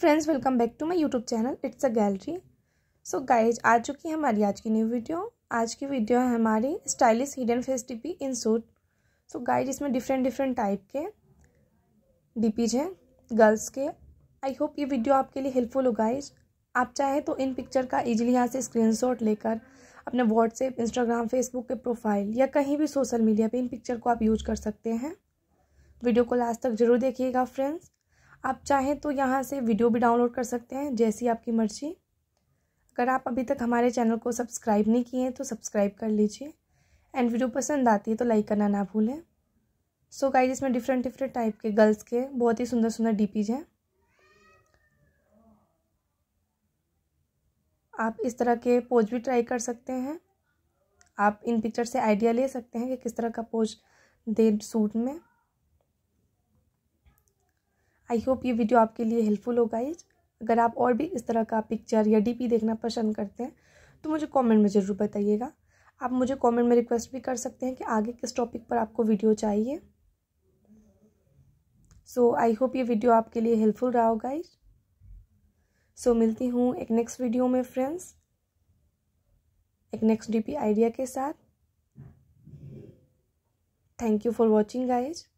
friends welcome back to my YouTube channel it's a gallery so guys आ चुकी है हमारी आज की न्यू वीडियो आज की वीडियो है हमारी stylish hidden face DP in suit so guys इसमें डिफरेंट डिफरेंट टाइप के डीपीज हैं गर्ल्स के आई होप ये वीडियो आपके लिए हेल्पफुल हो गाइज आप चाहे तो इन पिक्चर का इजीली यहाँ से स्क्रीनशॉट लेकर अपने व्हाट्सएप इंस्टाग्राम फेसबुक के प्रोफाइल या कहीं भी सोशल मीडिया पे इन पिक्चर को आप यूज कर सकते हैं वीडियो को लास्ट तक जरूर देखिएगा फ्रेंड्स आप चाहें तो यहाँ से वीडियो भी डाउनलोड कर सकते हैं जैसी आपकी मर्ज़ी अगर आप अभी तक हमारे चैनल को सब्सक्राइब नहीं किए हैं तो सब्सक्राइब कर लीजिए एंड वीडियो पसंद आती है तो लाइक करना ना भूलें सो so गाइज इसमें डिफरेंट डिफरेंट टाइप के गर्ल्स के बहुत ही सुंदर सुंदर डीपीज हैं आप इस तरह के पोज भी ट्राई कर सकते हैं आप इन पिक्चर से आइडिया ले सकते हैं कि किस तरह का पोज दे सूट में आई होप ये वीडियो आपके लिए हेल्पफुल होगा गाइज अगर आप और भी इस तरह का पिक्चर या डीपी देखना पसंद करते हैं तो मुझे कमेंट में ज़रूर बताइएगा आप मुझे कमेंट में रिक्वेस्ट भी कर सकते हैं कि आगे किस टॉपिक पर आपको वीडियो चाहिए सो आई होप ये वीडियो आपके लिए हेल्पफुल रहा होगा इज सो मिलती हूँ एक नेक्स्ट वीडियो में फ्रेंड्स एक नेक्स्ट डी आइडिया के साथ thank you for watching guys